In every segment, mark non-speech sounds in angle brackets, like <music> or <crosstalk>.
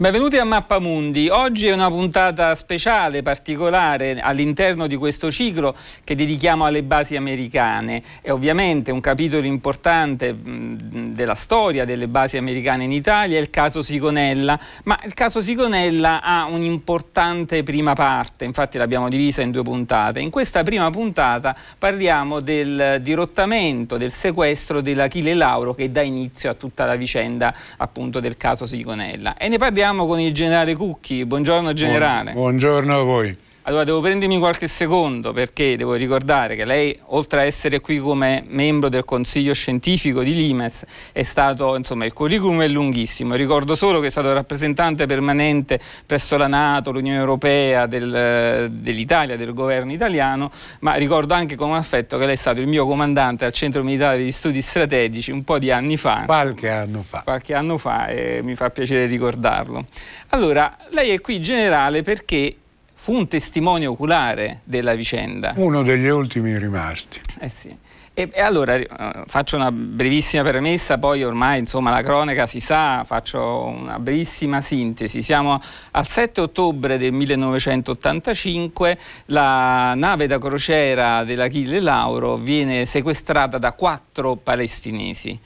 Benvenuti a Mappamundi. Oggi è una puntata speciale, particolare all'interno di questo ciclo che dedichiamo alle basi americane. È ovviamente un capitolo importante mh, della storia delle basi americane in Italia, il caso Sigonella, ma il caso Sigonella ha un'importante prima parte, infatti l'abbiamo divisa in due puntate. In questa prima puntata parliamo del dirottamento, del sequestro dell'Achille Lauro che dà inizio a tutta la vicenda appunto del caso Sigonella e ne parliamo partiamo con il generale Cucchi. Buongiorno generale. Buongiorno a voi. Allora devo prendermi qualche secondo perché devo ricordare che lei, oltre a essere qui come membro del consiglio scientifico di Limes, è stato, insomma, il curriculum è lunghissimo. Ricordo solo che è stato rappresentante permanente presso la Nato, l'Unione Europea, del, dell'Italia, del governo italiano, ma ricordo anche con affetto che lei è stato il mio comandante al Centro Militare di Studi Strategici un po' di anni fa. Qualche anno fa. Qualche anno fa e mi fa piacere ricordarlo. Allora, lei è qui generale perché fu un testimone oculare della vicenda. Uno degli ultimi rimasti. Eh sì. E, e, allora eh, faccio una brevissima premessa, poi ormai insomma, la cronaca si sa, faccio una brevissima sintesi. Siamo al 7 ottobre del 1985, la nave da crociera dell'Achille Lauro viene sequestrata da quattro palestinesi.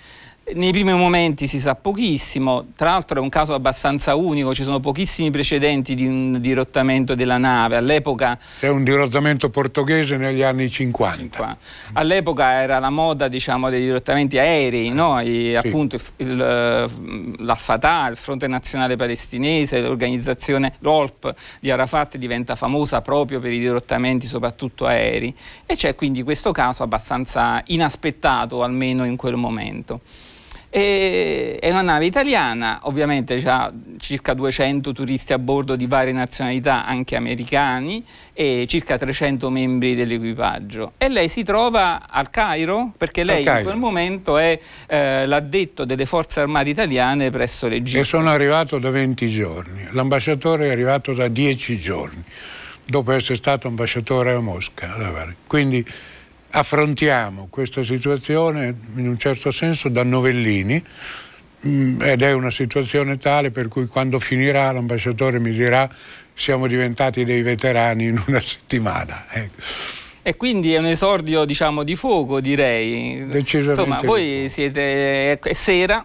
Nei primi momenti si sa pochissimo, tra l'altro è un caso abbastanza unico, ci sono pochissimi precedenti di un dirottamento della nave. All'epoca è un dirottamento portoghese negli anni 50. 50. All'epoca era la moda diciamo, dei dirottamenti aerei, no? e, sì. appunto il, eh, la Fatah, il Fronte Nazionale Palestinese, l'organizzazione l'OLP di Arafat diventa famosa proprio per i dirottamenti soprattutto aerei e c'è quindi questo caso abbastanza inaspettato almeno in quel momento. E è una nave italiana, ovviamente ha circa 200 turisti a bordo di varie nazionalità, anche americani, e circa 300 membri dell'equipaggio. E lei si trova al Cairo perché lei Cairo. in quel momento è eh, l'addetto delle forze armate italiane presso l'Egitto. E sono arrivato da 20 giorni, l'ambasciatore è arrivato da 10 giorni, dopo essere stato ambasciatore a Mosca. Quindi affrontiamo questa situazione in un certo senso da novellini mm, ed è una situazione tale per cui quando finirà l'ambasciatore mi dirà siamo diventati dei veterani in una <laughs> settimana. Ecco. E quindi è un esordio diciamo, di fuoco direi. Decisamente. Insomma, voi siete ecco, è sera,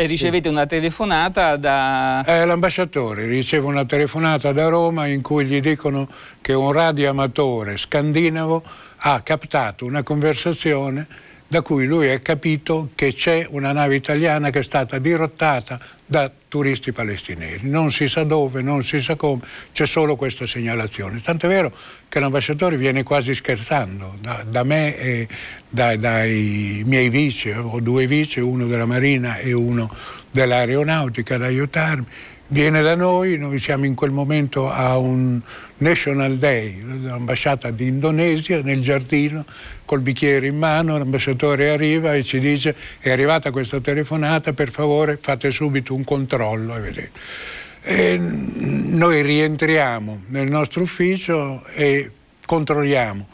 e ricevete una telefonata da... Eh, l'ambasciatore riceve una telefonata da Roma in cui gli dicono che un radioamatore scandinavo ha captato una conversazione da cui lui ha capito che c'è una nave italiana che è stata dirottata da turisti palestinesi. Non si sa dove, non si sa come, c'è solo questa segnalazione. Tant'è vero che l'ambasciatore viene quasi scherzando da, da me e da, dai miei vice, ho due vice, uno della Marina e uno dell'aeronautica, ad aiutarmi viene da noi, noi siamo in quel momento a un National Day, l'ambasciata di Indonesia, nel giardino, col bicchiere in mano, l'ambasciatore arriva e ci dice è arrivata questa telefonata, per favore fate subito un controllo e vedete. E noi rientriamo nel nostro ufficio e controlliamo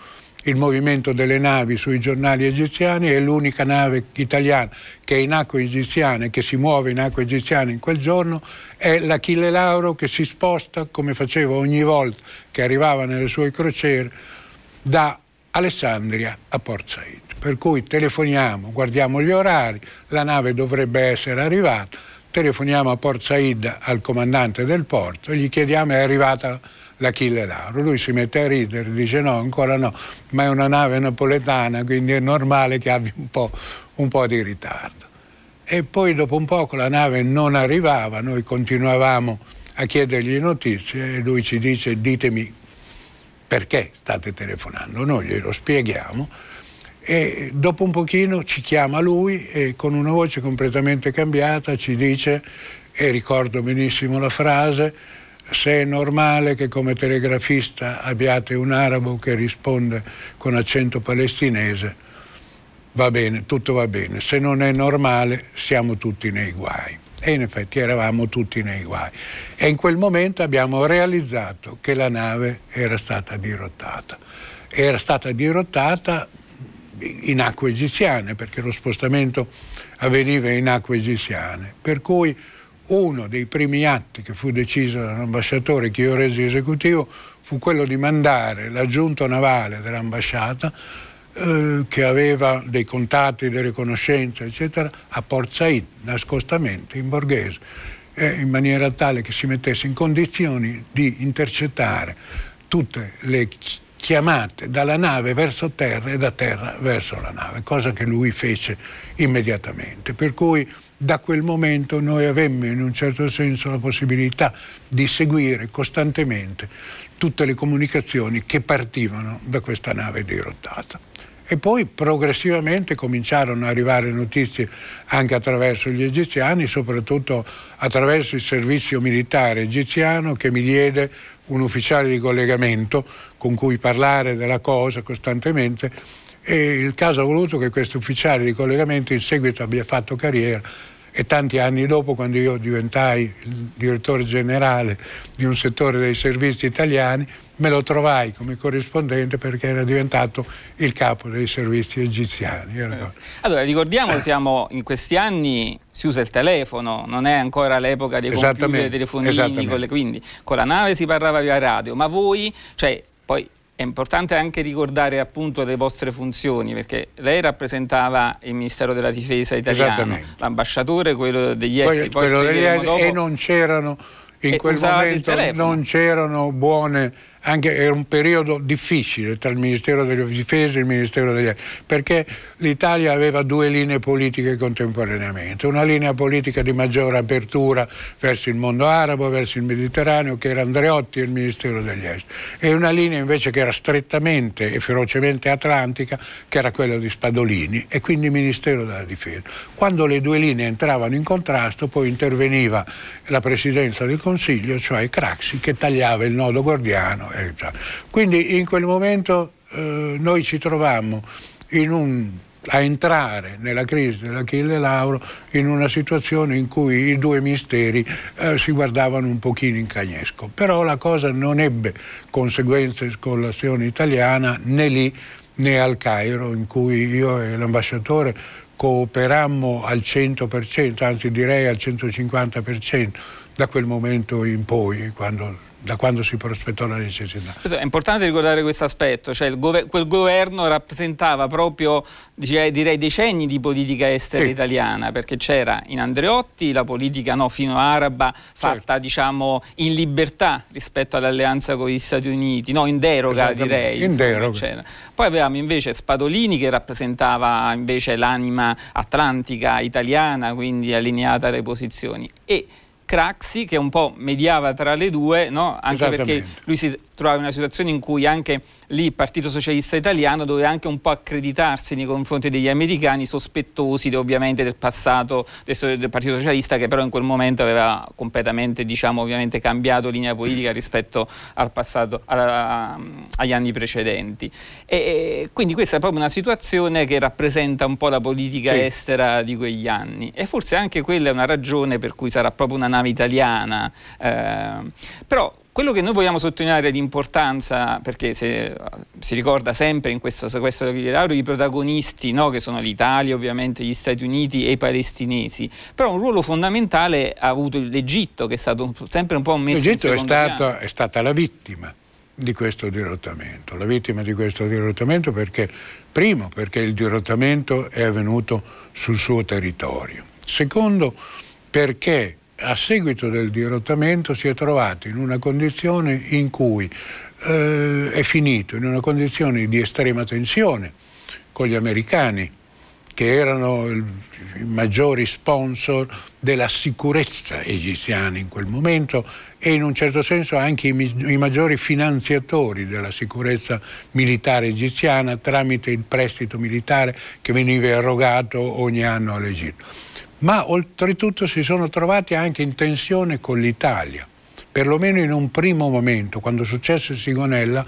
il movimento delle navi sui giornali egiziani, è l'unica nave italiana che è in acque egiziane, che si muove in acque egiziane in quel giorno, è l'Achille Lauro che si sposta, come faceva ogni volta che arrivava nelle sue crociere, da Alessandria a Port Said. Per cui telefoniamo, guardiamo gli orari, la nave dovrebbe essere arrivata, telefoniamo a Port Said al comandante del porto e gli chiediamo è arrivata l'Achille Lauro. Lui si mette a ridere, dice no, ancora no, ma è una nave napoletana, quindi è normale che abbia un po', un po di ritardo. E poi dopo un poco la nave non arrivava, noi continuavamo a chiedergli notizie e lui ci dice ditemi perché state telefonando, noi glielo spieghiamo e dopo un pochino ci chiama lui e con una voce completamente cambiata ci dice, e ricordo benissimo la frase, se è normale che come telegrafista abbiate un arabo che risponde con accento palestinese, va bene, tutto va bene. Se non è normale siamo tutti nei guai. E in effetti eravamo tutti nei guai. E in quel momento abbiamo realizzato che la nave era stata dirottata. Era stata dirottata in acque egiziane, perché lo spostamento avveniva in acque egiziane. Per cui uno dei primi atti che fu deciso dall'ambasciatore che io resi esecutivo fu quello di mandare la giunta navale dell'ambasciata eh, che aveva dei contatti, delle conoscenze, eccetera, a Port Said, nascostamente in borghese, eh, in maniera tale che si mettesse in condizioni di intercettare tutte le chiamate dalla nave verso terra e da terra verso la nave, cosa che lui fece immediatamente. Per cui da quel momento noi avemmo in un certo senso la possibilità di seguire costantemente tutte le comunicazioni che partivano da questa nave dirottata. E poi progressivamente cominciarono ad arrivare notizie anche attraverso gli egiziani, soprattutto attraverso il servizio militare egiziano che mi diede un ufficiale di collegamento con cui parlare della cosa costantemente e il caso ha voluto che questo ufficiale di collegamento in seguito abbia fatto carriera e tanti anni dopo quando io diventai direttore generale di un settore dei servizi italiani me lo trovai come corrispondente perché era diventato il capo dei servizi egiziani. Eh. Allora ricordiamo eh. siamo in questi anni si usa il telefono, non è ancora l'epoca dei computer, dei telefonini, con le, quindi con la nave si parlava via radio, ma voi, cioè poi è importante anche ricordare appunto le vostre funzioni, perché lei rappresentava il Ministero della Difesa italiano, l'ambasciatore, quello degli esteri. Poi, poi quello degli, dopo, e non c'erano, in quel momento non c'erano buone anche, era un periodo difficile tra il Ministero della Difesa e il Ministero degli Esteri, perché l'Italia aveva due linee politiche contemporaneamente, una linea politica di maggiore apertura verso il mondo arabo, verso il Mediterraneo, che era Andreotti e il Ministero degli Esteri, e una linea invece che era strettamente e ferocemente atlantica, che era quella di Spadolini, e quindi Ministero della Difesa. Quando le due linee entravano in contrasto, poi interveniva la Presidenza del Consiglio, cioè Craxi, che tagliava il nodo guardiano eh, Quindi in quel momento eh, noi ci trovammo un, a entrare nella crisi dell'Achille Lauro in una situazione in cui i due misteri eh, si guardavano un pochino in cagnesco. Però la cosa non ebbe conseguenze con l'azione italiana né lì né al Cairo in cui io e l'ambasciatore cooperammo al 100%, anzi direi al 150% da quel momento in poi, quando da quando si prospettò la necessità. è importante ricordare questo aspetto, cioè gov- quel governo rappresentava proprio direi, decenni di politica estera sì. italiana, perché c'era in Andreotti la politica no, fino araba fatta certo. diciamo, in libertà rispetto all'alleanza con gli Stati Uniti, no, in deroga direi. In insomma, deroga. C'era. Poi avevamo invece Spadolini che rappresentava invece l'anima atlantica italiana, quindi allineata alle posizioni. E Craxi che un po' mediava tra le due, no? anche perché lui si trovavi una situazione in cui anche lì il Partito Socialista Italiano doveva anche un po' accreditarsi nei confronti degli americani, sospettosi ovviamente del passato del Partito Socialista che però in quel momento aveva completamente diciamo, ovviamente cambiato linea politica rispetto al passato, a, a, agli anni precedenti. E, quindi questa è proprio una situazione che rappresenta un po' la politica sì. estera di quegli anni e forse anche quella è una ragione per cui sarà proprio una nave italiana. Eh, però quello che noi vogliamo sottolineare di importanza, perché se, eh, si ricorda sempre in questo sequestro di laurea i protagonisti, no, che sono l'Italia, ovviamente gli Stati Uniti e i palestinesi, però un ruolo fondamentale ha avuto l'Egitto, che è stato sempre un po' messo L'Egitto in L'Egitto è, è stata la vittima di questo dirottamento, la vittima di questo dirottamento perché, primo, perché il dirottamento è avvenuto sul suo territorio, secondo, perché a seguito del dirottamento si è trovato in una condizione in cui eh, è finito, in una condizione di estrema tensione con gli americani, che erano i maggiori sponsor della sicurezza egiziana in quel momento e in un certo senso anche i, i maggiori finanziatori della sicurezza militare egiziana tramite il prestito militare che veniva erogato ogni anno all'Egitto ma oltretutto si sono trovati anche in tensione con l'Italia. Perlomeno in un primo momento, quando successe il Sigonella,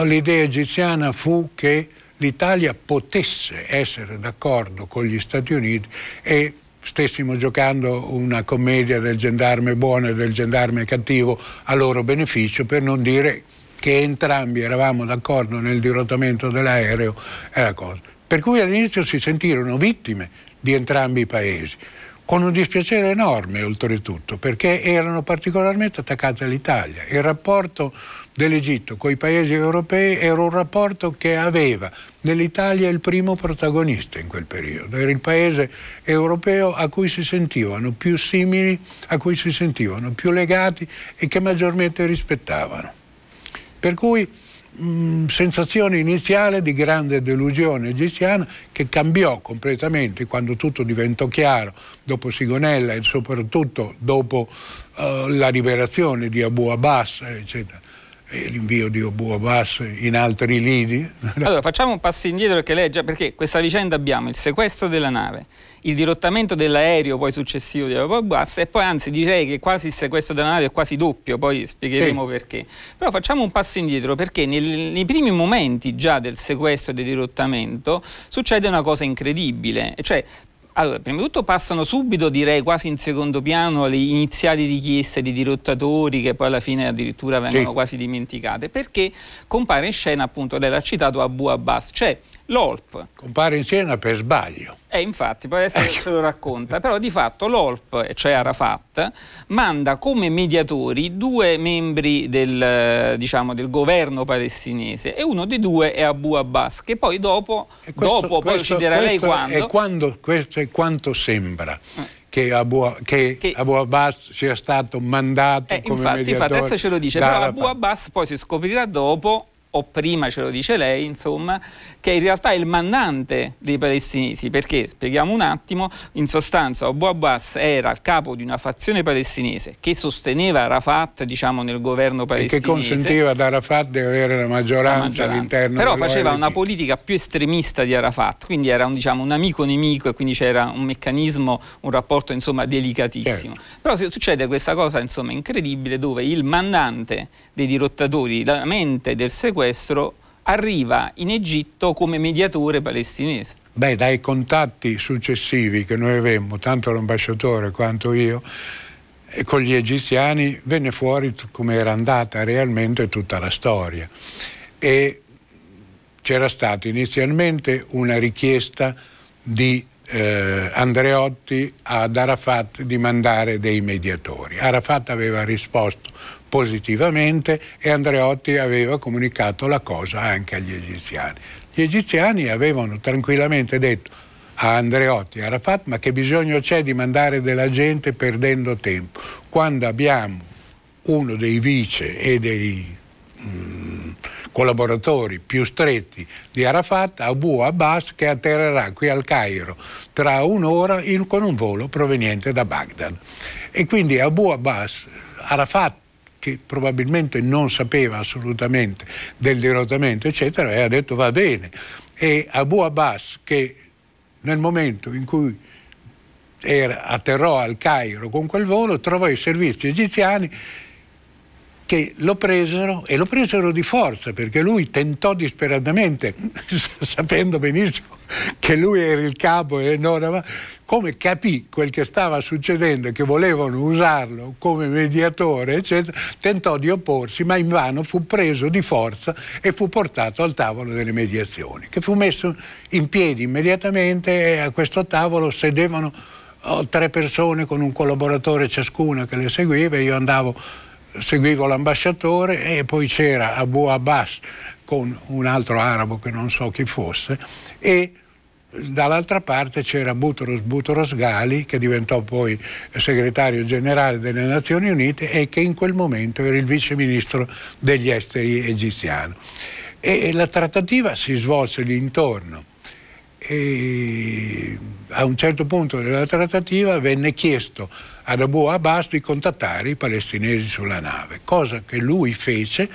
eh, l'idea egiziana fu che l'Italia potesse essere d'accordo con gli Stati Uniti e stessimo giocando una commedia del gendarme buono e del gendarme cattivo a loro beneficio, per non dire che entrambi eravamo d'accordo nel dirottamento dell'aereo, era cosa. Per cui all'inizio si sentirono vittime di entrambi i paesi, con un dispiacere enorme oltretutto, perché erano particolarmente attaccate all'Italia. Il rapporto dell'Egitto con i paesi europei era un rapporto che aveva nell'Italia il primo protagonista in quel periodo, era il paese europeo a cui si sentivano più simili, a cui si sentivano più legati e che maggiormente rispettavano. Per cui mh, mm, sensazione iniziale di grande delusione egiziana che cambiò completamente quando tutto diventò chiaro dopo Sigonella e soprattutto dopo uh, la liberazione di Abu Abbas, eccetera l'invio di Obu Abbas in altri lidi. Allora facciamo un passo indietro perché, legge, perché questa vicenda abbiamo il sequestro della nave, il dirottamento dell'aereo poi successivo di Aeroportbus e poi anzi direi che quasi il sequestro della nave è quasi doppio, poi spiegheremo sì. perché. Però facciamo un passo indietro perché nel, nei primi momenti già del sequestro e del dirottamento succede una cosa incredibile, cioè allora, prima di tutto passano subito, direi quasi in secondo piano, le iniziali richieste di dirottatori che poi alla fine addirittura vengono sì. quasi dimenticate, perché compare in scena, appunto, lei l'ha citato, Abu Abbas, cioè L'OLP. Compare in Siena per sbaglio. E infatti, poi adesso ecco. ce lo racconta, però di fatto l'OLP, cioè Arafat, manda come mediatori due membri del, diciamo, del governo palestinese e uno dei due è Abu Abbas, che poi dopo, questo, dopo questo, poi ucciderà lei quando... È quando. Questo è quanto sembra. Eh. Che Abu, che, che Abu, Abbas sia stato mandato eh, come infatti, mediatore. Infatti, adesso ce lo dice, però Abu Abbas poi si scoprirà dopo o prima ce lo dice lei, insomma, che in realtà è il mandante dei palestinesi, perché, spieghiamo un attimo, in sostanza Abu Abbas era il capo di una fazione palestinese che sosteneva Arafat, diciamo, nel governo palestinese. E che consentiva ad Arafat di avere la maggioranza, la maggioranza. all'interno Però faceva una politica più estremista di Arafat, quindi era un, diciamo, un amico-nemico e quindi c'era un meccanismo, un rapporto, insomma, delicatissimo. Certo. Però succede questa cosa, insomma, incredibile, dove il mandante dei dirottatori, la mente del sequestro, sequestro arriva in Egitto come mediatore palestinese. Beh, dai contatti successivi che noi avevamo, tanto l'ambasciatore quanto io, eh, con gli egiziani venne fuori come era andata realmente tutta la storia. E c'era stata inizialmente una richiesta di eh, Andreotti ad Arafat di mandare dei mediatori. Arafat aveva risposto positivamente e Andreotti aveva comunicato la cosa anche agli egiziani. Gli egiziani avevano tranquillamente detto a Andreotti, e Arafat, ma che bisogno c'è di mandare della gente perdendo tempo, quando abbiamo uno dei vice e dei mh, mm, collaboratori più stretti di Arafat, Abu Abbas, che atterrerà qui al Cairo tra un'ora in, con un volo proveniente da Baghdad. E quindi Abu Abbas, Arafat che probabilmente non sapeva assolutamente del dirottamento, eccetera, e ha detto va bene. E Abu Abbas, che nel momento in cui era, atterrò al Cairo con quel volo, trovò i servizi egiziani che lo presero e lo presero di forza perché lui tentò disperatamente, <laughs> sapendo benissimo che lui era il capo e non aveva, come capì quel che stava succedendo e che volevano usarlo come mediatore, eccetera, tentò di opporsi, ma invano fu preso di forza e fu portato al tavolo delle mediazioni, che fu messo in piedi immediatamente e a questo tavolo sedevano oh, tre persone con un collaboratore ciascuna che le seguiva, io andavo seguivo l'ambasciatore e poi c'era Abu Abbas con un altro arabo che non so chi fosse e dall'altra parte c'era Butros Butros Ghali che diventò poi segretario generale delle Nazioni Unite e che in quel momento era il vice ministro degli esteri egiziano. E la trattativa si svolse lì intorno e a un certo punto della trattativa venne chiesto ad Abu Abbas di contattare i palestinesi sulla nave, cosa che lui fece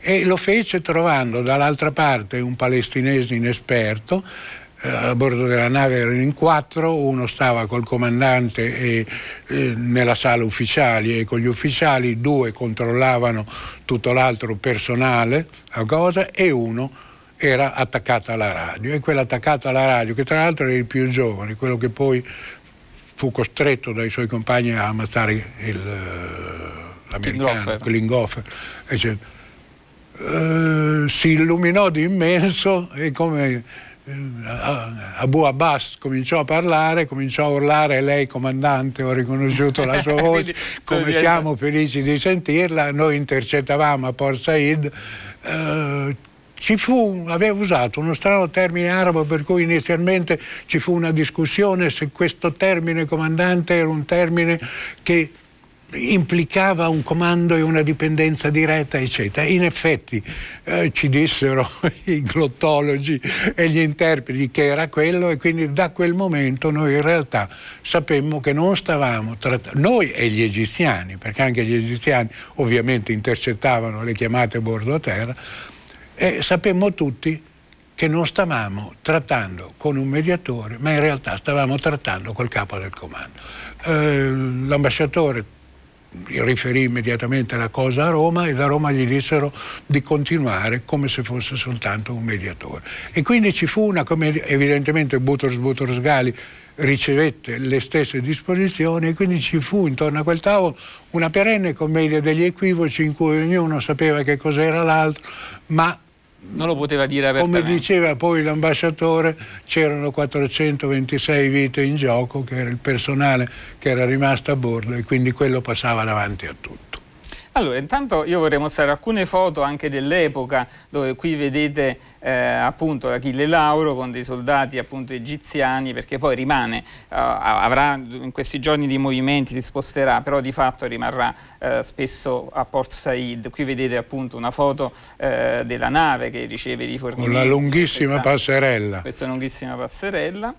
e lo fece trovando dall'altra parte un palestinese inesperto eh, a bordo della nave erano in quattro, uno stava col comandante e, eh, nella sala ufficiali e con gli ufficiali, due controllavano tutto l'altro personale cosa, e uno era attaccato alla radio e quello attaccato alla radio, che tra l'altro era il più giovane, quello che poi fu costretto dai suoi compagni a ammazzare il, eh, l'americano, Klinghoffer, eccetera. Uh, si illuminò di immenso e come eh, Abu Abbas cominciò a parlare, cominciò a urlare, lei comandante ho riconosciuto la sua <laughs> voce, come siamo felici di sentirla, noi intercettavamo a Port Said, eh, ci fu, aveva usato uno strano termine arabo per cui inizialmente ci fu una discussione se questo termine comandante era un termine che implicava un comando e una dipendenza diretta, eccetera. In effetti eh, ci dissero <laughs> i glottologi e gli interpreti che era quello e quindi da quel momento noi in realtà sapemmo che non stavamo trattando, noi e gli egiziani, perché anche gli egiziani ovviamente intercettavano le chiamate a bordo terra, e sapemmo tutti che non stavamo trattando con un mediatore, ma in realtà stavamo trattando col capo del comando. Eh, l'ambasciatore riferì immediatamente la cosa a Roma e da Roma gli dissero di continuare come se fosse soltanto un mediatore. E quindi ci fu una, come evidentemente Butoros Butoros Gali ricevette le stesse disposizioni e quindi ci fu intorno a quel tavolo una perenne commedia degli equivoci in cui ognuno sapeva che cos'era l'altro, ma non lo poteva dire apertamente. Come diceva poi l'ambasciatore, c'erano 426 vite in gioco, che era il personale che era rimasto a bordo e quindi quello passava davanti a tutto. Allora, intanto io vorrei mostrare alcune foto anche dell'epoca, dove qui vedete eh, appunto Achille Lauro con dei soldati appunto egiziani, perché poi rimane, eh, avrà in questi giorni di movimenti, si sposterà, però di fatto rimarrà eh, spesso a Port Said. Qui vedete appunto una foto eh, della nave che riceve i rifornimenti. Una lunghissima questa, passerella. Questa lunghissima passerella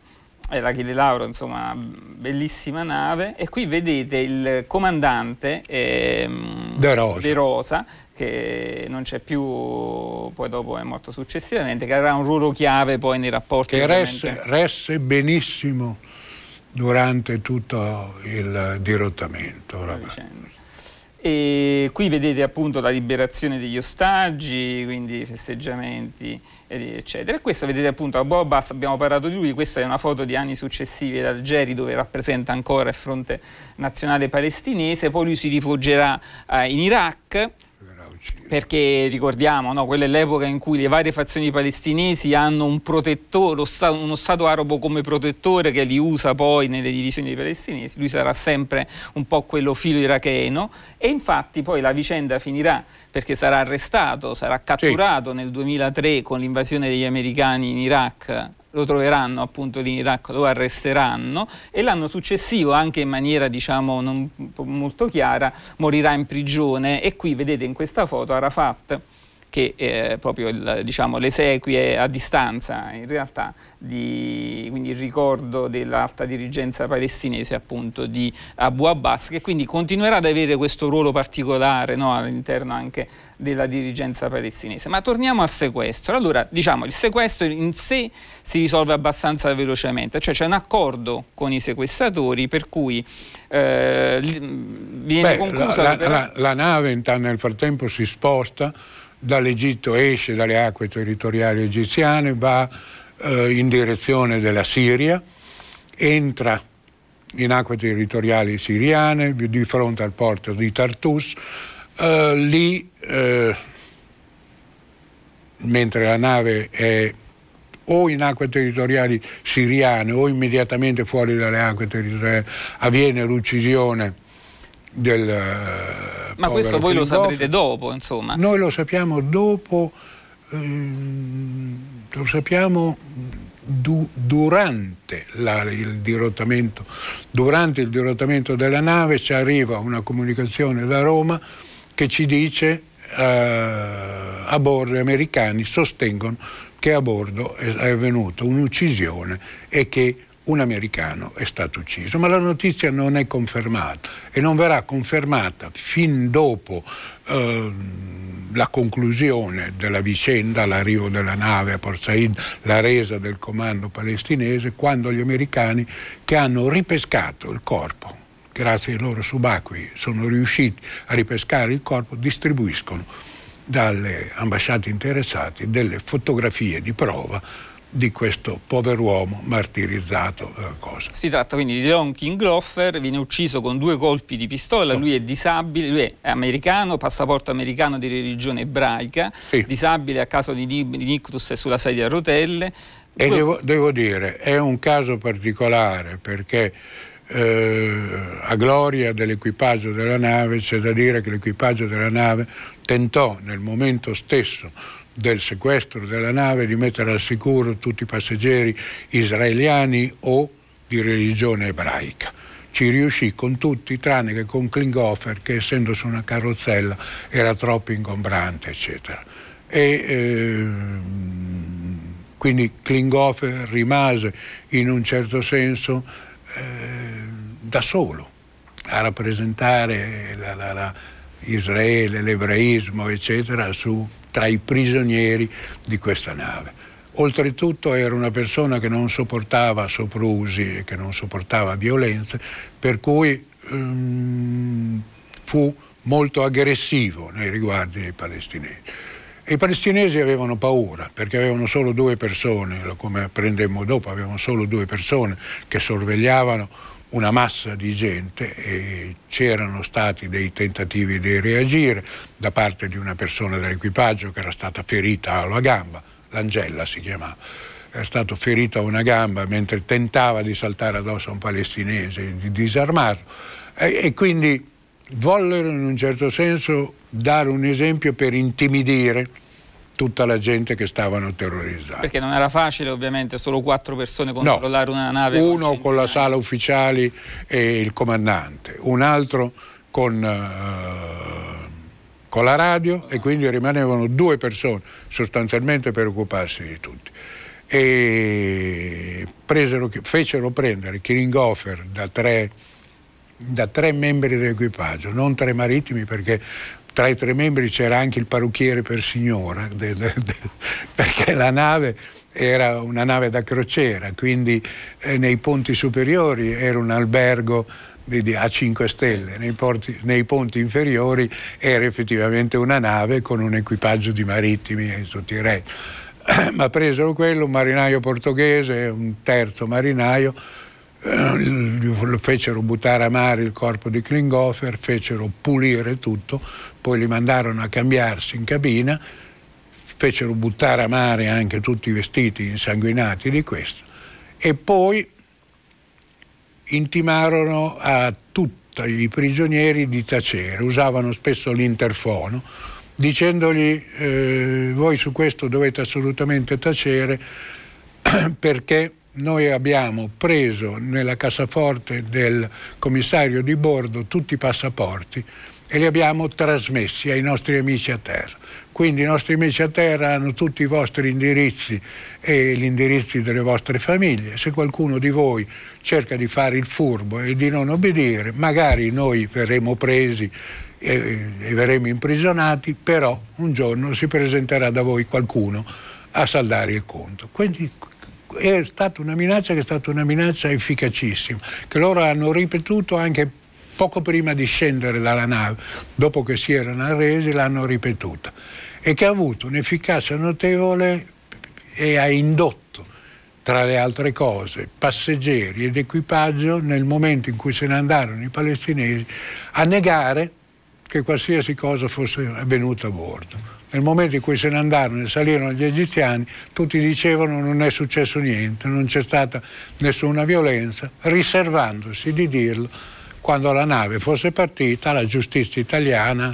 è l'Achille Lauro, insomma, bellissima nave. E qui vedete il comandante ehm, De, Rosa. De, Rosa. che non c'è più, poi dopo è morto successivamente, che avrà un ruolo chiave poi nei rapporti. Che resse, resse benissimo durante tutto il dirottamento. E qui vedete appunto la liberazione degli ostaggi, quindi festeggiamenti, eccetera. E questo vedete appunto a Bobas, abbiamo parlato di lui, questa è una foto di anni successivi ad Algeri dove rappresenta ancora il fronte nazionale palestinese, poi lui si rifugierà eh, in Iraq perché ricordiamo, no, quella è l'epoca in cui le varie fazioni palestinesi hanno un uno Stato arabo come protettore che li usa poi nelle divisioni dei palestinesi, lui sarà sempre un po' quello filo iracheno e infatti poi la vicenda finirà perché sarà arrestato, sarà catturato sì. nel 2003 con l'invasione degli americani in Iraq lo troveranno appunto lì in Iraq, lo arresteranno e l'anno successivo, anche in maniera diciamo non molto chiara, morirà in prigione e qui vedete in questa foto Arafat che eh, proprio il, diciamo, le a distanza in realtà, di, quindi il ricordo dell'alta dirigenza palestinese appunto di Abu Abbas che quindi continuerà ad avere questo ruolo particolare no, all'interno anche della dirigenza palestinese. Ma torniamo al sequestro. Allora, diciamo, il sequestro in sé si risolve abbastanza velocemente, cioè c'è un accordo con i sequestratori per cui eh, viene Beh, conclusa... La, la, la, la nave intanto nel frattempo si sposta dall'Egitto esce dalle acque territoriali egiziane, va eh, in direzione della Siria, entra in acque territoriali siriane di fronte al porto di Tartus, eh, lì eh, mentre la nave è o in acque territoriali siriane o immediatamente fuori dalle acque territoriali avviene l'uccisione del ma questo voi lo saprete dopo, insomma. Noi lo sappiamo dopo, ehm, lo sappiamo du- durante la, il dirottamento. Durante il dirottamento della nave ci arriva una comunicazione da Roma che ci dice eh, a bordo gli americani sostengono che a bordo è avvenuta un'uccisione e che un americano è stato ucciso, ma la notizia non è confermata e non verrà confermata fin dopo eh, la conclusione della vicenda, l'arrivo della nave a Port Said, la resa del comando palestinese, quando gli americani che hanno ripescato il corpo, grazie ai loro subacquei sono riusciti a ripescare il corpo, distribuiscono dalle ambasciate interessate delle fotografie di prova di questo pover'uomo martirizzato eh, cosa. Si tratta quindi di Leon Kingloffer, viene ucciso con due colpi di pistola, lui è disabile, lui è americano, passaporto americano di religione ebraica, sì. disabile a caso di, Nictus e sulla sedia a rotelle. E devo, devo dire, è un caso particolare perché eh, a gloria dell'equipaggio della nave, c'è da dire che l'equipaggio della nave tentò nel momento stesso del sequestro della nave di mettere al sicuro tutti i passeggeri israeliani o di religione ebraica. Ci riuscì con tutti, tranne che con Klinghoffer, che essendo su una carrozzella era troppo ingombrante, eccetera. E, eh, quindi Klinghoffer rimase in un certo senso eh, da solo a rappresentare la, la, la Israele, l'ebraismo, eccetera, su, tra i prigionieri di questa nave. Oltretutto era una persona che non sopportava soprusi e che non sopportava violenze, per cui ehm, fu molto aggressivo nei riguardi dei palestinesi. I palestinesi avevano paura perché avevano solo due persone, come apprendemmo dopo, avevano solo due persone che sorvegliavano una massa di gente e c'erano stati dei tentativi di reagire da parte di una persona dell'equipaggio che era stata ferita alla gamba, l'Angella si chiamava, era stato ferito a una gamba mentre tentava di saltare addosso a un palestinese, di disarmarlo e, e quindi vollero in un certo senso dare un esempio per intimidire tutta la gente che stavano terrorizzando. Perché non era facile ovviamente solo quattro persone controllare no, una nave. Uno con, con la sala ufficiali e il comandante, un altro con, uh, con la radio e quindi rimanevano due persone sostanzialmente per occuparsi di tutti. E presero, fecero prendere Kiringhofer da tre da tre membri dell'equipaggio, non tre marittimi perché tra i tre membri c'era anche il parrucchiere per signora, <laughs> de, de, de, perché la nave era una nave da crociera, quindi eh, nei ponti superiori era un albergo a 5 stelle, nei, porti, nei, ponti inferiori era effettivamente una nave con un equipaggio di marittimi e tutti i re. <clears throat> Ma presero quello, un marinaio portoghese, un terzo marinaio, lo eh, fecero buttare a mare il corpo di Klinghoffer, fecero pulire tutto, poi li mandarono a cambiarsi in cabina, fecero buttare a mare anche tutti i vestiti insanguinati di questo e poi intimarono a tutti i prigionieri di tacere, usavano spesso l'interfono dicendogli eh, voi su questo dovete assolutamente tacere <clears throat> perché noi abbiamo preso nella cassaforte del commissario di bordo tutti i passaporti e li abbiamo trasmessi ai nostri amici a terra. Quindi i nostri amici a terra hanno tutti i vostri indirizzi e gli indirizzi delle vostre famiglie. Se qualcuno di voi cerca di fare il furbo e di non obbedire, magari noi verremo presi e, e verremo imprigionati, però un giorno si presenterà da voi qualcuno a saldare il conto. Quindi è stata una minaccia che è stata una minaccia efficacissima, che loro hanno ripetuto anche poco prima di scendere dalla nave, dopo che si erano arresi, l'hanno ripetuta e che ha avuto un'efficacia notevole e ha indotto, tra le altre cose, passeggeri ed equipaggio nel momento in cui se ne andarono i palestinesi a negare che qualsiasi cosa fosse avvenuta a bordo. Nel momento in cui se ne andarono e salirono gli egiziani, tutti dicevano non è successo niente, non c'è stata nessuna violenza, riservandosi di dirlo quando la nave fosse partita la giustizia italiana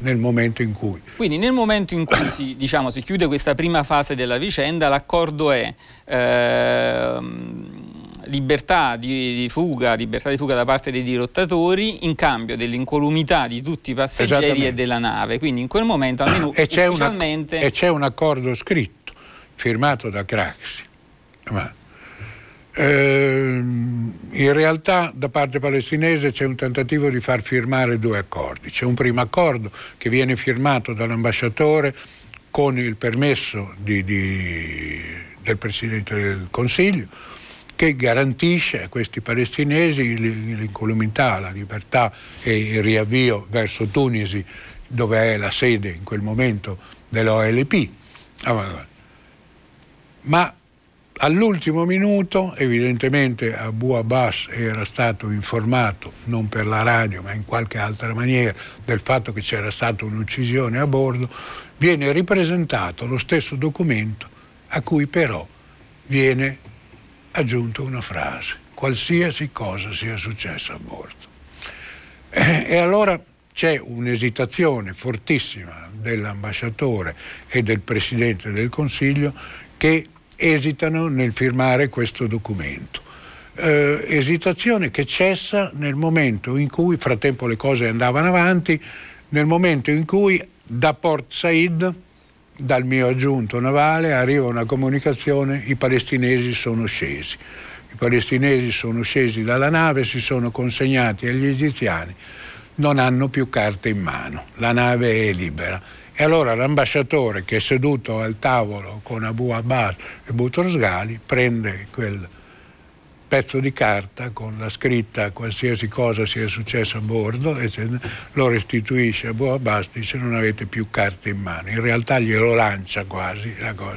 nel momento in cui. Quindi nel momento in cui si, diciamo, si chiude questa prima fase della vicenda, l'accordo è... Ehm libertà di, di, fuga, libertà di fuga da parte dei dirottatori in cambio dell'incolumità di tutti i passeggeri e della nave. Quindi in quel momento almeno e c'è ufficialmente... Una, e c'è un accordo scritto, firmato da Craxi. Ma, ehm, in realtà da parte palestinese c'è un tentativo di far firmare due accordi. C'è un primo accordo che viene firmato dall'ambasciatore con il permesso di, di, del Presidente del Consiglio che garantisce a questi palestinesi l'incolumità, la libertà e il riavvio verso Tunisi, dove è la sede in quel momento dell'OLP. Ma all'ultimo minuto, evidentemente Abu Abbas era stato informato, non per la radio ma in qualche altra maniera, del fatto che c'era stata un'uccisione a bordo, viene ripresentato lo stesso documento a cui però viene aggiunto una frase, qualsiasi cosa sia successa a bordo. Eh, e allora c'è un'esitazione fortissima dell'ambasciatore e del Presidente del Consiglio che esitano nel firmare questo documento. Eh, esitazione che cessa nel momento in cui, frattempo le cose andavano avanti, nel momento in cui da Port Said dal mio aggiunto navale arriva una comunicazione, i palestinesi sono scesi. I palestinesi sono scesi dalla nave, si sono consegnati agli egiziani, non hanno più carte in mano, la nave è libera. E allora l'ambasciatore che è seduto al tavolo con Abu Abbas e Boutros Ghali prende quel pezzo di carta con la scritta qualsiasi cosa sia successo a bordo e lo restituisce a Boabasti dice non avete più carte in mano. In realtà glielo lancia quasi la cosa,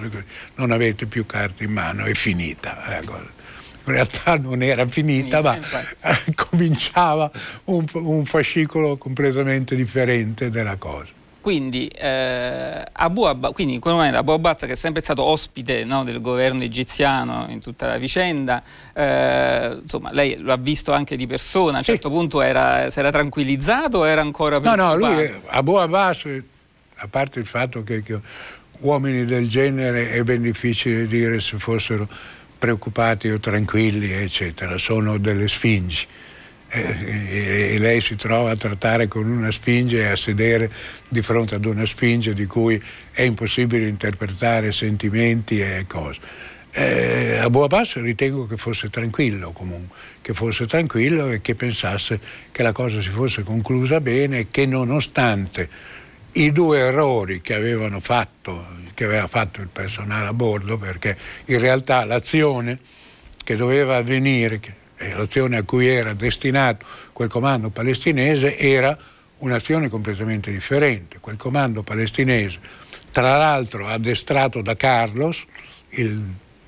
non avete più carte in mano, è finita la cosa in realtà non era finita, ma <laughs> cominciava un, un fascicolo completamente differente della cosa. Quindi, eh, Abu Abba, quindi in quel momento Abu Abbas, che è sempre stato ospite no, del governo egiziano in tutta la vicenda, eh, insomma, lei lo ha visto anche di persona, a un sì. certo punto era, si era tranquillizzato o era ancora preoccupato? No, no, lui, Abu Abbas, a parte il fatto che, che uomini del genere è ben difficile dire se fossero preoccupati o tranquilli, eccetera, sono delle sfingi. Eh, e lei si trova a trattare con una sfinge e a sedere di fronte ad una sfinge di cui è impossibile interpretare sentimenti e cose. Eh, a Boabasso ritengo che fosse tranquillo comunque, che fosse tranquillo e che pensasse che la cosa si fosse conclusa bene e che nonostante i due errori che avevano fatto, che aveva fatto il personale a bordo, perché in realtà l'azione che doveva avvenire, eh, l'azione a cui era destinato quel comando palestinese era un'azione completamente differente. Quel comando palestinese, tra l'altro addestrato da Carlos, il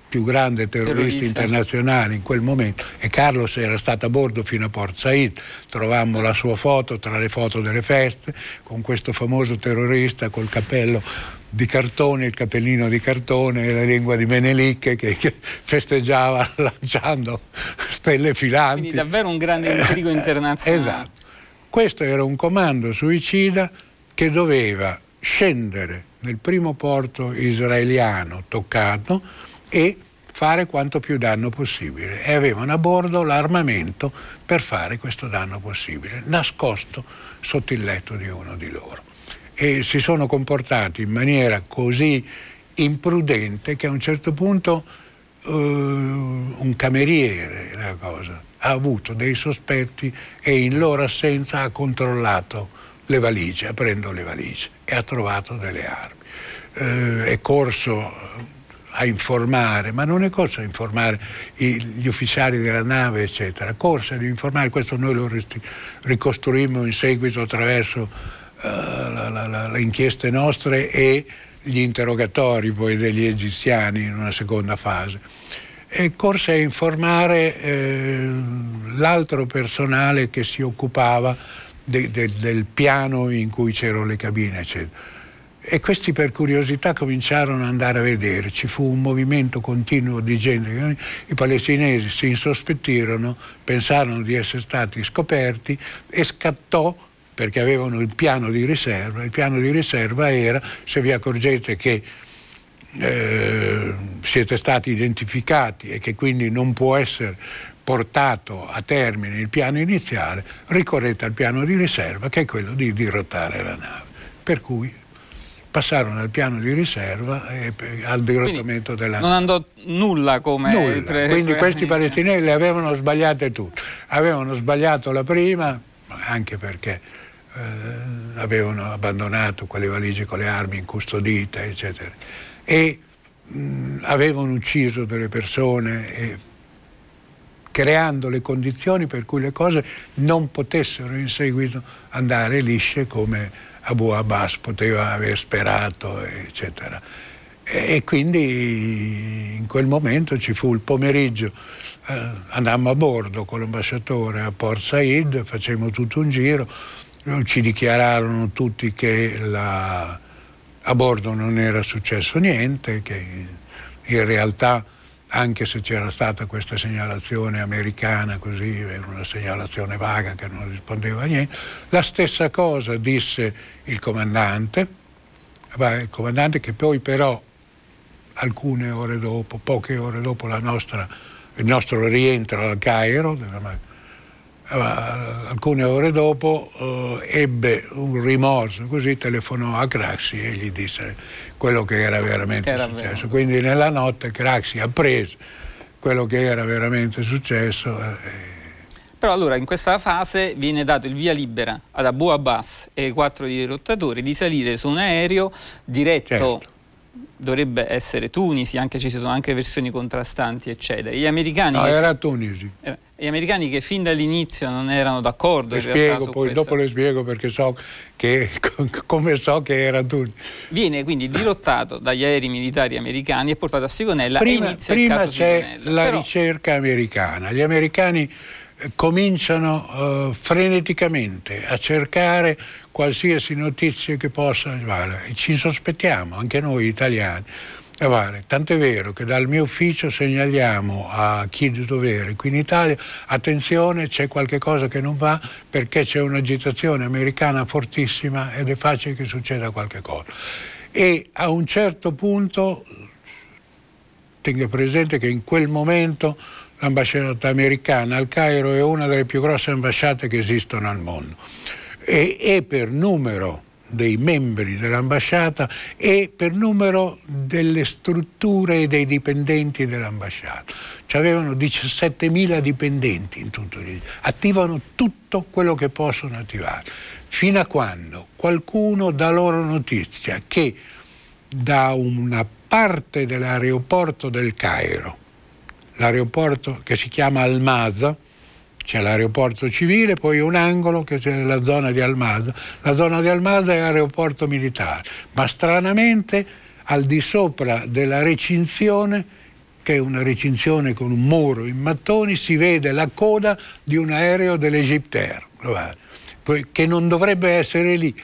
più grande terrorista, terrorista, internazionale in quel momento e Carlos era stato a bordo fino a Port Said, trovammo la sua foto tra le foto delle feste con questo famoso terrorista col cappello di cartone, il cappellino di cartone e la lingua di Menelik che, che festeggiava <laughs> lanciando stelle filanti. Quindi davvero un grande intrigo eh, internazionale. Esatto. Questo era un comando suicida che doveva scendere nel primo porto israeliano toccato e fare quanto più danno possibile e avevano a bordo l'armamento per fare questo danno possibile, nascosto sotto il letto di uno di loro. E si sono comportati in maniera così imprudente che a un certo punto eh, un cameriere cosa, ha avuto dei sospetti e in loro assenza ha controllato le valigie, aprendo le valigie e ha trovato delle armi. Eh, è corso a informare, ma non è corso a informare gli ufficiali della nave, eccetera, corso a informare, questo noi lo ricostruimmo in seguito attraverso uh, le inchieste nostre e gli interrogatori poi degli egiziani in una seconda fase. E corse a informare eh, l'altro personale che si occupava de, de, del piano in cui c'erano le cabine, eccetera e questi per curiosità cominciarono ad andare a vedere, ci fu un movimento continuo di gente, i palestinesi si insospettirono, pensarono di essere stati scoperti e scattò perché avevano il piano di riserva, il piano di riserva era se vi accorgete che eh, siete stati identificati e che quindi non può essere portato a termine il piano iniziale, ricorrete al piano di riserva che è quello di dirottare la nave. Per cui passarono al piano di riserva e al dirottamento della... Non andò nulla come... Nulla, tre, quindi tre questi palestinesi avevano sbagliate tutte. Avevano sbagliato la prima, anche perché eh, avevano abbandonato quelle valigie con le armi incustodite, eccetera. E mh, avevano ucciso delle persone e, creando le condizioni per cui le cose non potessero in seguito andare lisce come Abu Abbas poteva aver sperato, eccetera. E quindi in quel momento ci fu il pomeriggio, eh, andammo a bordo con l'ambasciatore a Port Said, facemmo tutto un giro, ci dichiararono tutti che la, a bordo non era successo niente, che in realtà anche se c'era stata questa segnalazione americana, così, eh, una segnalazione vaga che non rispondeva a niente, la stessa cosa disse il comandante, il comandante che poi però alcune ore dopo, poche ore dopo nostra, il nostro rientro al Cairo, eh, alcune ore dopo eh, ebbe un rimorso, così telefonò a Craxi e gli disse quello che era veramente che era successo. Avvenuto. Quindi nella notte Craxi apprese quello che era veramente successo. Eh. Però allora in questa fase viene dato il via libera ad Abu Abbas e ai quattro dirottatori di salire su un aereo diretto certo dovrebbe essere Tunisi, anche ci sono anche versioni contrastanti, eccetera. Gli americani, no, era Tunisi. Eh, gli americani che fin dall'inizio non erano d'accordo. Le spiego, poi questa... dopo le spiego perché so che, <laughs> come so che era Tunisi. Viene quindi dirottato dagli aerei militari americani e portato a Sigonella. Prima, prima c'è Sigonella. la Però... ricerca americana. Gli americani eh, cominciano uh, freneticamente a cercare qualsiasi notizia che possa arrivare. Ci sospettiamo, anche noi italiani. Tanto è vero che dal mio ufficio segnaliamo a chi di dovere qui in Italia attenzione c'è qualche cosa che non va perché c'è un'agitazione americana fortissima ed è facile che succeda qualche cosa. E a un certo punto tenga presente che in quel momento l'ambasciata americana al Cairo è una delle più grosse ambasciate che esistono al mondo e, e per numero dei membri dell'ambasciata e per numero delle strutture e dei dipendenti dell'ambasciata. Ci avevano 17.000 dipendenti in tutto l'Italia, attivano tutto quello che possono attivare, fino a quando qualcuno dà loro notizia che da una parte dell'aeroporto del Cairo, l'aeroporto che si chiama Almaza, c'è l'aeroporto civile, poi un angolo che c'è la zona di Almada. La zona di Almada è aeroporto militare, ma stranamente al di sopra della recinzione, che è una recinzione con un muro in mattoni, si vede la coda di un aereo dell'Egypter, che non dovrebbe essere lì,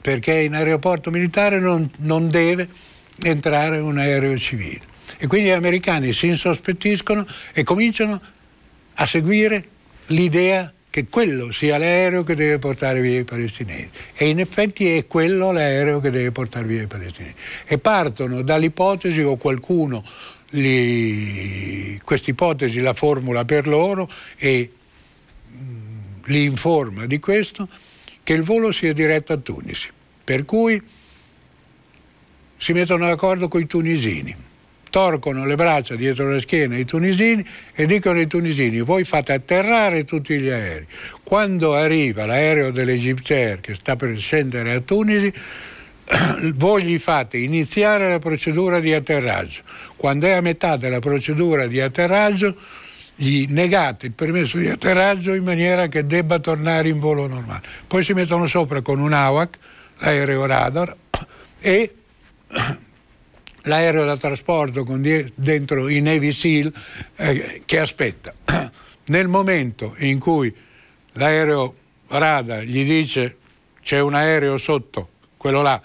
perché in aeroporto militare non, non deve entrare un aereo civile. E quindi gli americani si insospettiscono e cominciano a seguire l'idea che quello sia l'aereo che deve portare via i palestinesi e in effetti è quello l'aereo che deve portare via i palestinesi e partono dall'ipotesi o qualcuno questa ipotesi la formula per loro e mh, mm, li informa di questo che il volo sia diretto a Tunisi per cui si mettono d'accordo con i tunisini torcono le braccia dietro la schiena i tunisini e dicono ai tunisini voi fate atterrare tutti gli aerei. Quando arriva l'aereo dell'Egypter che sta per scendere a Tunisi, <clears throat> voi gli fate iniziare la procedura di atterraggio. Quando è a metà della procedura di atterraggio, gli negate il permesso di atterraggio in maniera che debba tornare in volo normale. Poi si mettono sopra con un AWAC, l'aereo radar, <clears throat> e <clears throat> l'aereo da trasporto con dentro i Navy SEAL eh, che aspetta. <clears throat> Nel momento in cui l'aereo Rada gli dice c'è un aereo sotto, quello là,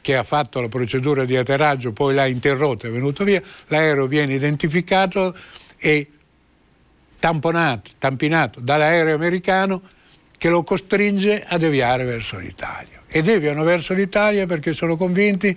che ha fatto la procedura di atterraggio, poi l'ha interrotto, e è venuto via, l'aereo viene identificato e tamponato, tampinato dall'aereo americano che lo costringe a deviare verso l'Italia. E deviano verso l'Italia perché sono convinti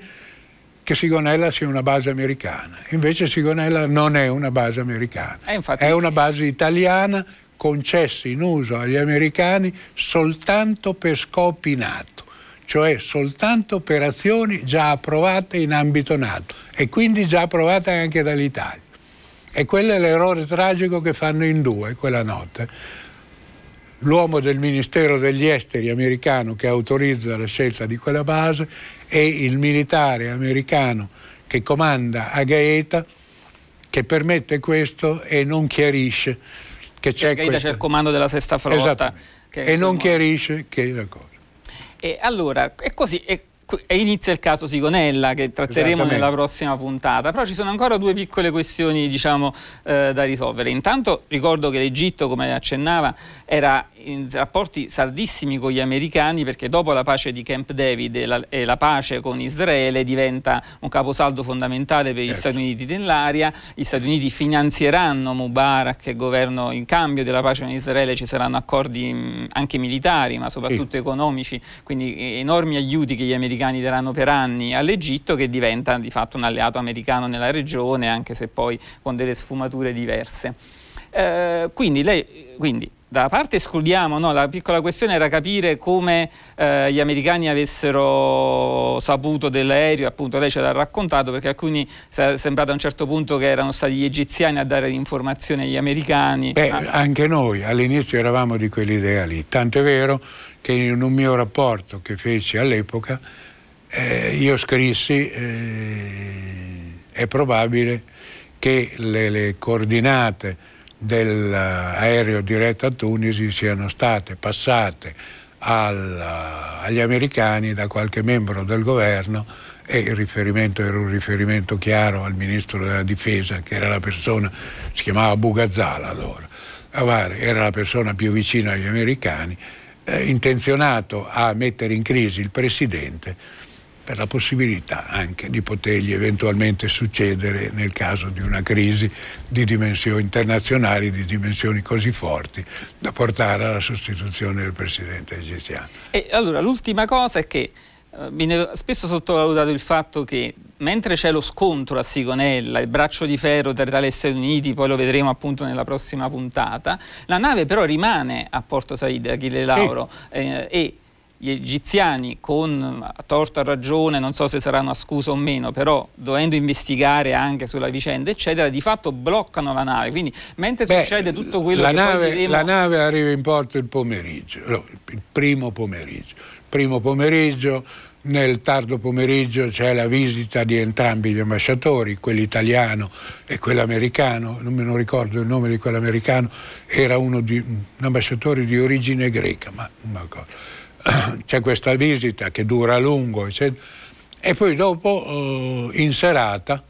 che Sigonella sia una base americana. Invece Sigonella non è una base americana, eh, infatti... è una base italiana concessa in uso agli americani soltanto per scopi NATO, cioè soltanto per azioni già approvate in ambito NATO e quindi già approvate anche dall'Italia. E quello è l'errore tragico che fanno in due quella notte. L'uomo del Ministero degli Esteri americano che autorizza la scelta di quella base e il militare americano che comanda a Gaeta che permette questo e non chiarisce che c'è, Gaeta c'è il comando della sesta flotta esatto. e non chiarisce che è la cosa. E allora, è così, è e inizia il caso Sigonella che tratteremo nella prossima puntata, però ci sono ancora due piccole questioni diciamo, eh, da risolvere. Intanto ricordo che l'Egitto, come accennava, era in rapporti saldissimi con gli americani perché dopo la pace di Camp David e la, e la pace con Israele diventa un caposaldo fondamentale per gli certo. Stati Uniti dell'area, gli Stati Uniti finanzieranno Mubarak e il governo in cambio della pace con Israele, ci saranno accordi mm, anche militari ma soprattutto sì. economici, quindi eh, enormi aiuti che gli americani americani daranno per anni all'Egitto che diventa di fatto un alleato americano nella regione, anche se poi con delle sfumature diverse. Eh, quindi, lei, quindi da parte escludiamo, no? la piccola questione era capire come eh, gli americani avessero saputo dell'aereo, appunto lei ce l'ha raccontato perché alcuni è sembrato a un certo punto che erano stati gli egiziani a dare informazioni agli americani. Beh, ah. anche noi all'inizio eravamo di quell'idea lì, tanto è vero che in un mio rapporto che feci all'epoca eh, io scrissi eh, è probabile che le, le coordinate dell'aereo diretto a Tunisi siano state passate al, agli americani da qualche membro del governo e il riferimento era un riferimento chiaro al ministro della difesa che era la persona, si chiamava Bugazzala allora, eh, era la persona più vicina agli americani, eh, intenzionato a mettere in crisi il presidente per la possibilità anche di potergli eventualmente succedere nel caso di una crisi di dimensioni internazionali, di dimensioni così forti da portare alla sostituzione del presidente egiziano. E allora l'ultima cosa è che eh, viene spesso sottovalutato il fatto che mentre c'è lo scontro a Sigonella, il braccio di ferro tra Italia Stati Uniti, poi lo vedremo appunto nella prossima puntata, la nave però rimane a Porto Said, Achille Lauro, sì. eh, e gli egiziani con a torta ragione, non so se saranno a scusa o meno, però dovendo investigare anche sulla vicenda, eccetera, di fatto bloccano la nave. Quindi mentre Beh, succede tutto quello la che nave, diremo... La nave arriva in porto il pomeriggio, no, il primo pomeriggio. Primo pomeriggio, nel tardo pomeriggio c'è la visita di entrambi gli ambasciatori, quell'italiano e quello non me lo ricordo il nome di quell'americano, era di, un ambasciatore di origine greca, ma una cosa <clears throat> c'è questa visita che dura a lungo, eccetera. e poi dopo eh, in serata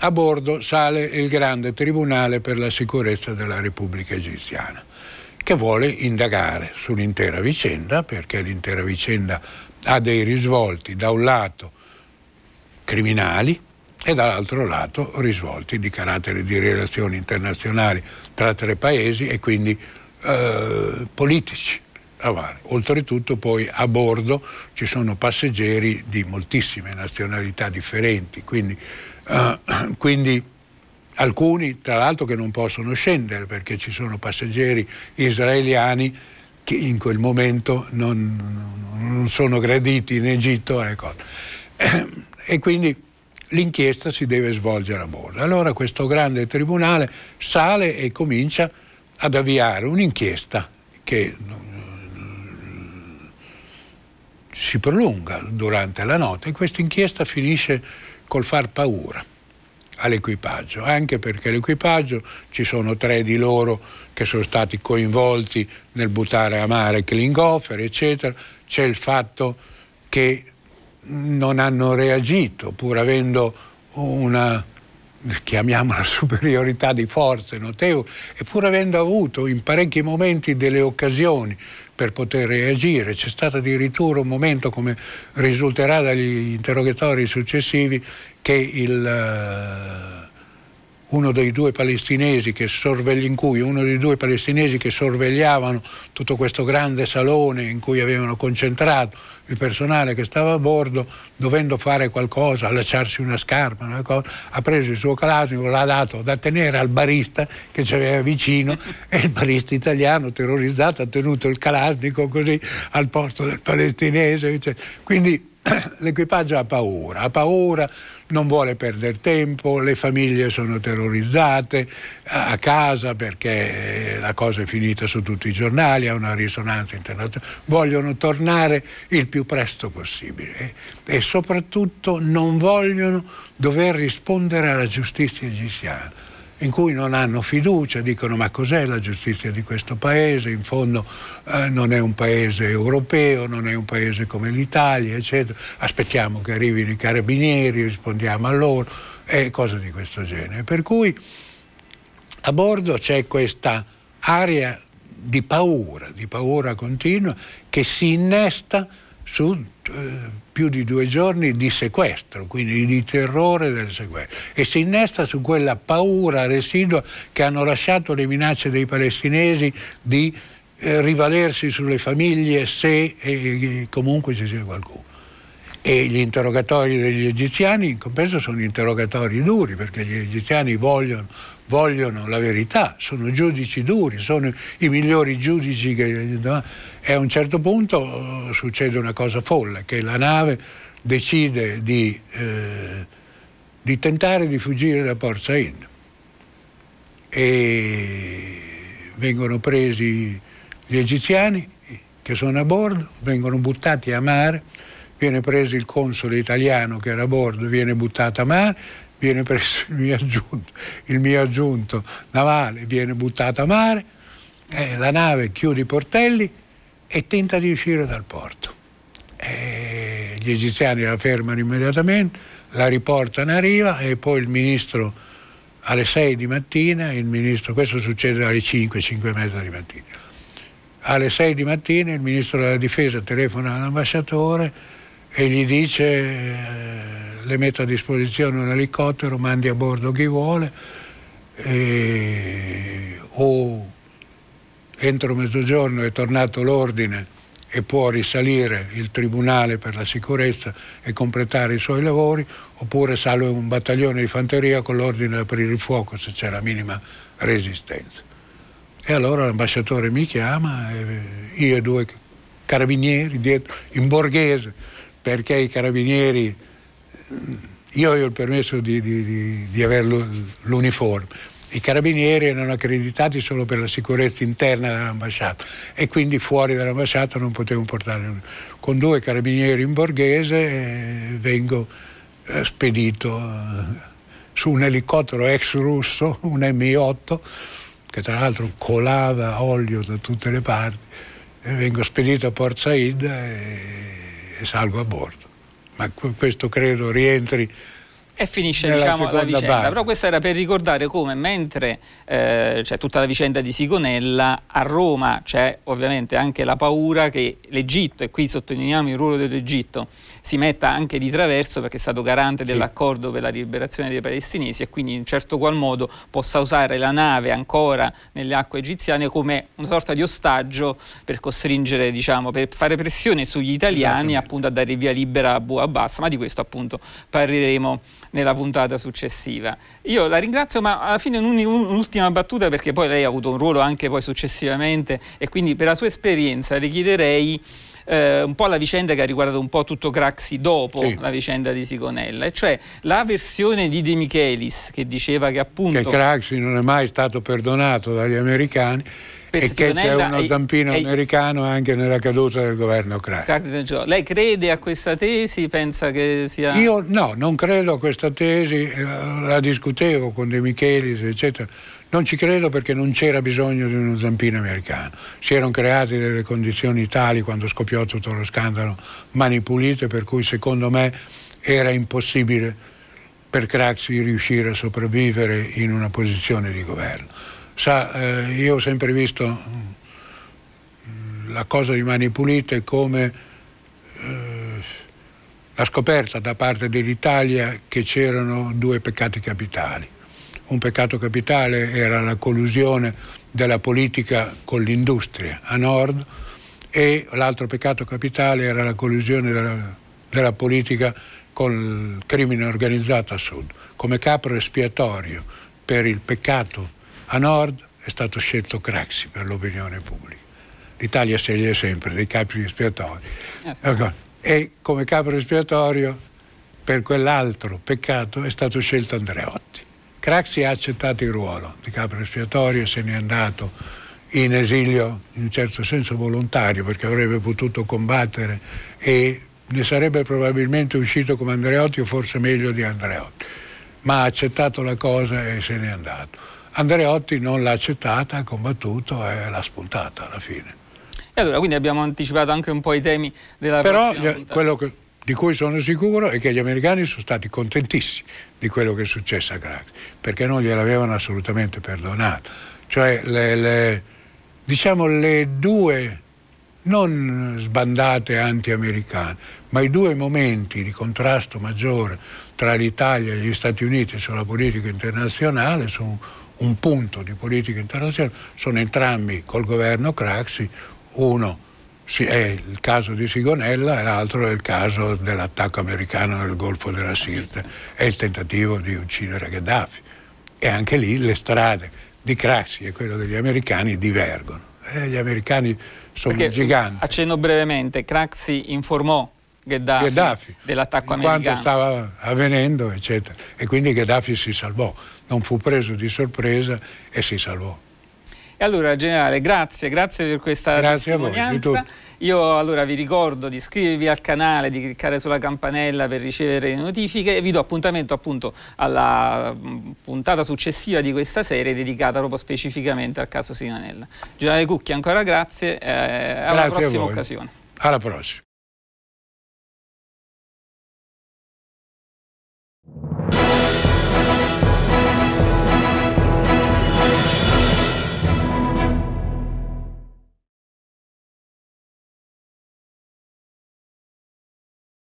a bordo sale il grande tribunale per la sicurezza della Repubblica Egiziana che vuole indagare sull'intera vicenda perché l'intera vicenda ha dei risvolti da un lato criminali e dall'altro lato risvolti di carattere di relazioni internazionali tra tre paesi e quindi eh, politici. Avare. Oltretutto poi a bordo ci sono passeggeri di moltissime nazionalità differenti, quindi, uh, <clears throat> quindi alcuni tra l'altro che non possono scendere perché ci sono passeggeri israeliani che in quel momento non, non sono graditi in Egitto. Ecco. <clears throat> E quindi l'inchiesta si deve svolgere a bordo. Allora questo grande tribunale sale e comincia ad avviare un'inchiesta che si prolunga durante la notte e questa inchiesta finisce col far paura all'equipaggio, anche perché l'equipaggio ci sono tre di loro che sono stati coinvolti nel buttare a mare Klinghoffer, eccetera, c'è il fatto che non hanno reagito pur avendo una chiamiamola <laughs> superiorità di forze notevole e pur avendo avuto in parecchi momenti delle occasioni per poter reagire. C'è stato addirittura un momento, come risulterà dagli interrogatori successivi, che il eh, uno dei due palestinesi che, sorvegli, due palestinesi che sorvegliavano tutto questo grande salone in cui avevano concentrato il personale che stava a bordo, dovendo fare qualcosa, allacciarsi una scarpa, una cosa, ha preso il suo Kalashnikov, l'ha dato da tenere al barista che c'aveva vicino <laughs> e il barista italiano terrorizzato ha tenuto il Kalashnikov così al posto del palestinese. Eccetera. Quindi <clears throat> l'equipaggio ha paura, ha paura non vuole perdere tempo, le famiglie sono terrorizzate a casa perché eh, la cosa è finita su tutti i giornali, ha una risonanza internazionale, vogliono tornare il più presto possibile eh. e soprattutto non vogliono dover rispondere alla giustizia egiziana in cui non hanno fiducia, dicono ma cos'è la giustizia di questo paese, in fondo eh, non è un paese europeo, non è un paese come l'Italia, eccetera, aspettiamo che arrivino i carabinieri, rispondiamo a loro e cose di questo genere. Per cui a bordo c'è questa area di paura, di paura continua che si innesta su... Eh, più di due giorni di sequestro, quindi di terrore del sequestro. E si innesta su quella paura residua che hanno lasciato le minacce dei palestinesi di eh, rivalersi sulle famiglie se eh, comunque ci sia qualcuno. E gli interrogatori degli egiziani in compenso sono interrogatori duri perché gli egiziani vogliono vogliono la verità, sono giudici duri, sono i migliori giudici che... No? E a un certo punto eh, succede una cosa folle, che la nave decide di, eh, di tentare di fuggire da Port Said e vengono presi gli egiziani che sono a bordo, vengono buttati a mare, viene preso il console italiano che era a bordo, viene buttato a mare viene preso il mio aggiunto, il mio aggiunto navale viene buttato a mare, eh, la nave chiude i portelli e tenta di uscire dal porto. Eh, gli egiziani la fermano immediatamente, la riportano a riva e poi il ministro alle 6 di mattina, ministro, questo succede alle 5, 5 e mezza di mattina, alle 6 di mattina il ministro della difesa telefona all'ambasciatore e gli dice eh, le metto a disposizione un elicottero, mandi a bordo chi vuole e, o entro mezzogiorno è tornato l'ordine e può risalire il Tribunale per la sicurezza e completare i suoi lavori, oppure sale un battaglione di fanteria con l'ordine di aprire il fuoco se c'è la minima resistenza. E allora l'ambasciatore mi chiama, io e due carabinieri dietro, in borghese, perché i carabinieri, io ho il permesso di, di, di, di avere l'uniforme, i carabinieri erano accreditati solo per la sicurezza interna dell'ambasciata e quindi fuori dall'ambasciata non potevo portare. Con due carabinieri in borghese eh, vengo eh, spedito eh, su un elicottero ex russo, un Mi-8, che tra l'altro colava olio da tutte le parti, e vengo spedito a Port Said. E salgo a bordo. Ma questo credo rientri e finisce diciamo, la vicenda. Parte. Però questo era per ricordare come mentre eh, c'è tutta la vicenda di Sigonella, a Roma c'è ovviamente anche la paura che l'Egitto, e qui sottolineiamo il ruolo dell'Egitto, si metta anche di traverso perché è stato garante sì. dell'accordo per la liberazione dei palestinesi e quindi in certo qual modo possa usare la nave ancora nelle acque egiziane come una sorta di ostaggio per costringere, diciamo, per fare pressione sugli italiani appunto a dare via libera a Abu Abbas, ma di questo appunto parleremo nella puntata successiva. Io la ringrazio, ma alla fine un'ultima battuta perché poi lei ha avuto un ruolo anche poi successivamente e quindi per la sua esperienza richiederei eh, un po' la vicenda che ha riguardato un po' tutto Craxi dopo sì. la vicenda di Sigonella, e cioè la versione di De Michelis che diceva che appunto... Che Craxi non è mai stato perdonato dagli americani e che c'è uno zampino è, americano anche nella caduta del governo ucraino. Lei crede a questa tesi? Pensa che sia... Io no, non credo a questa tesi, eh, la discutevo con De Michelis, eccetera. Non ci credo perché non c'era bisogno di uno zampino americano. Si erano create delle condizioni tali quando scoppiò tutto lo scandalo mani pulite per cui secondo me era impossibile per Craxi riuscire a sopravvivere in una posizione di governo Sa, eh, io ho sempre visto mm, la cosa di Mani Pulite come eh, la scoperta da parte dell'Italia che c'erano due peccati capitali. Un peccato capitale era la collusione della politica con l'industria a nord e l'altro peccato capitale era la collusione della, della politica con il crimine organizzato a sud, come capro espiatorio per il peccato a nord è stato scelto Craxi per l'opinione pubblica. L'Italia sceglie sempre dei capi espiatori. Yes. Eh, ecco, e come capo espiatorio per quell'altro peccato è stato scelto Andreotti. Craxi ha accettato il ruolo di capo espiatorio e se n'è andato in esilio in un certo senso volontario perché avrebbe potuto combattere e ne sarebbe probabilmente uscito come Andreotti o forse meglio di Andreotti, ma ha accettato la cosa e se n'è andato. Andreotti non l'ha accettata, ha combattuto e l'ha spuntata alla fine. E allora, quindi abbiamo anticipato anche un po' i temi della Però, Però quello che, di cui sono sicuro è che gli americani sono stati contentissimi di quello che è successo a Craxi, perché non gliel'avevano assolutamente perdonato. Cioè, le, le, diciamo, le due non sbandate anti-americane, ma i due momenti di contrasto maggiore tra l'Italia e gli Stati Uniti sulla politica internazionale sono un punto di politica internazionale, sono entrambi col governo Craxi, uno è il caso di Sigonella e l'altro è il caso dell'attacco americano nel Golfo della ah, Sirte è il tentativo di uccidere Gheddafi. E anche lì le strade di Craxi e quelle degli americani divergono. Eh, gli americani sono Perché, giganti. Accenno brevemente, Craxi informò Gheddafi, Gheddafi dell'attacco americano. Quanto stava avvenendo, eccetera. E quindi Gheddafi si salvò non fu preso di sorpresa e si salvò. E allora, generale, grazie, grazie per questa grazie testimonianza. Voi, Io allora vi ricordo di iscrivervi al canale, di cliccare sulla campanella per ricevere le notifiche e vi do appuntamento appunto alla mm, puntata successiva di questa serie dedicata proprio specificamente al caso Sinanella. Generale Cucchi, ancora grazie, eh, alla grazie prossima occasione. Alla prossima.